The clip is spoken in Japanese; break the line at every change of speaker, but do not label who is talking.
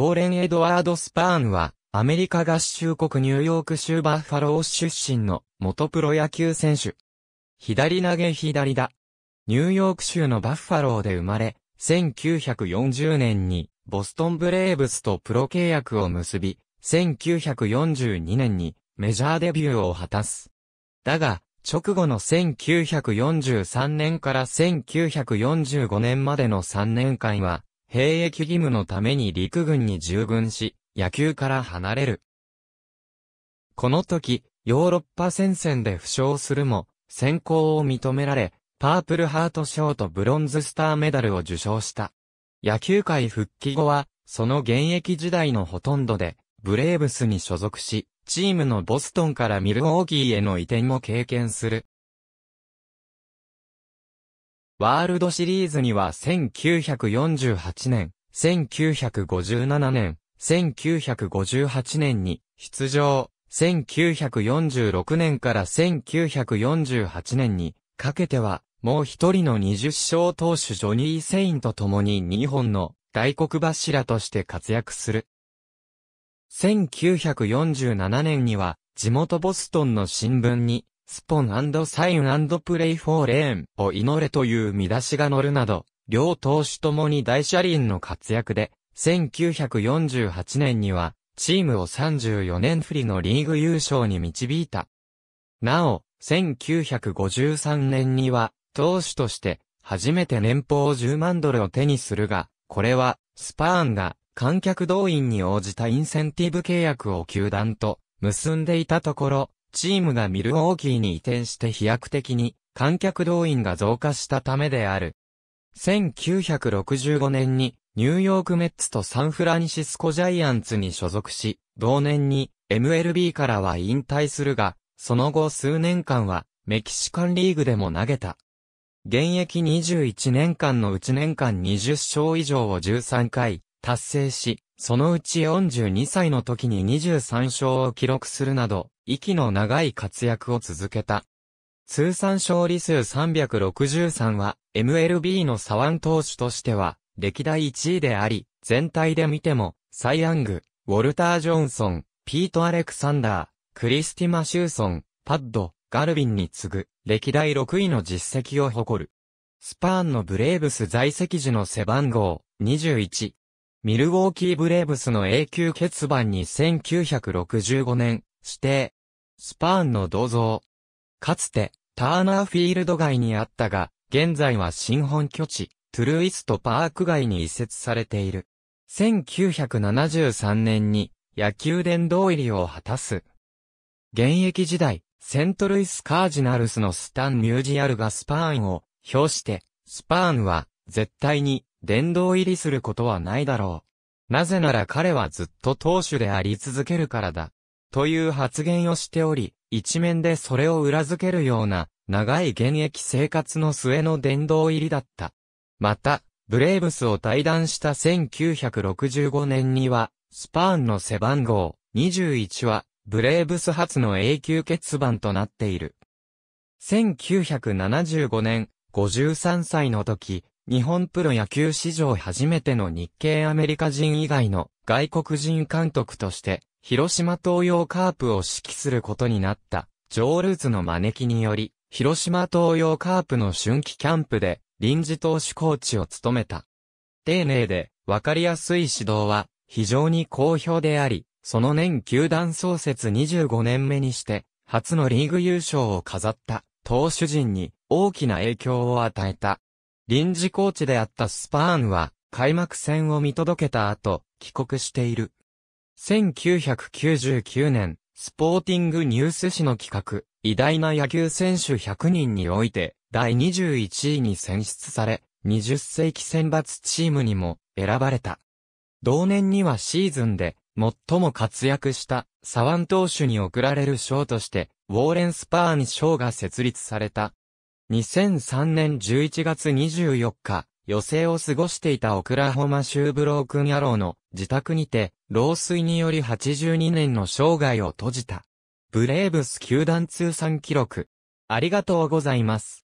ウォーレン・エドワード・スパーンは、アメリカ合衆国ニューヨーク州バッファロー出身の元プロ野球選手。左投げ左だ。ニューヨーク州のバッファローで生まれ、1940年にボストンブレーブスとプロ契約を結び、1942年にメジャーデビューを果たす。だが、直後の1943年から1945年までの3年間は、兵役義務のために陸軍に従軍し、野球から離れる。この時、ヨーロッパ戦線で負傷するも、選考を認められ、パープルハート賞とブロンズスターメダルを受賞した。野球界復帰後は、その現役時代のほとんどで、ブレーブスに所属し、チームのボストンからミルウォーキーへの移転も経験する。ワールドシリーズには1948年、1957年、1958年に出場、1946年から1948年にかけては、もう一人の20勝投手ジョニー・セインと共に2本の大黒柱として活躍する。1947年には地元ボストンの新聞にスポンサインプレイフォーレーンを祈れという見出しが載るなど、両投手ともに大車輪の活躍で、1948年には、チームを34年振りのリーグ優勝に導いた。なお、1953年には、投手として、初めて年俸10万ドルを手にするが、これは、スパーンが、観客動員に応じたインセンティブ契約を球団と、結んでいたところ、チームがミルウォーキーに移転して飛躍的に観客動員が増加したためである。1965年にニューヨークメッツとサンフランシスコジャイアンツに所属し、同年に MLB からは引退するが、その後数年間はメキシカンリーグでも投げた。現役21年間のうち年間20勝以上を13回達成し、そのうち42歳の時に23勝を記録するなど、息の長い活躍を続けた。通算勝利数363は、MLB の左腕投手としては、歴代1位であり、全体で見ても、サイ・ヤング、ウォルター・ジョンソン、ピート・アレクサンダー、クリスティ・マシューソン、パッド、ガルビンに次ぐ、歴代6位の実績を誇る。スパーンのブレーブス在籍時の背番号、21。ミルウォーキーブレーブスの永久欠番に1965年、指定、スパーンの銅像。かつて、ターナーフィールド街にあったが、現在は新本拠地、トゥルイストパーク街に移設されている。1973年に野球殿堂入りを果たす。現役時代、セントルイスカージナルスのスタン・ミュージアルがスパーンを表して、スパーンは絶対に殿堂入りすることはないだろう。なぜなら彼はずっと当主であり続けるからだ。という発言をしており、一面でそれを裏付けるような、長い現役生活の末の殿堂入りだった。また、ブレーブスを退団した1965年には、スパーンの背番号21は、ブレーブス初の永久欠番となっている。1975年、53歳の時、日本プロ野球史上初めての日系アメリカ人以外の外国人監督として、広島東洋カープを指揮することになった、ジョールーズの招きにより、広島東洋カープの春季キャンプで、臨時投手コーチを務めた。丁寧で、わかりやすい指導は、非常に好評であり、その年球団創設25年目にして、初のリーグ優勝を飾った、投手陣に大きな影響を与えた。臨時コーチであったスパーンは、開幕戦を見届けた後、帰国している。1999年、スポーティングニュース誌の企画、偉大な野球選手100人において、第21位に選出され、20世紀選抜チームにも選ばれた。同年にはシーズンで、最も活躍したサワン投手に贈られる賞として、ウォーレン・スパーン賞が設立された。2003年11月24日、余生を過ごしていたオクラホマ州ブロークン野郎の自宅にて、老衰により82年の生涯を閉じた。ブレーブス球団通算記録。ありがとうございます。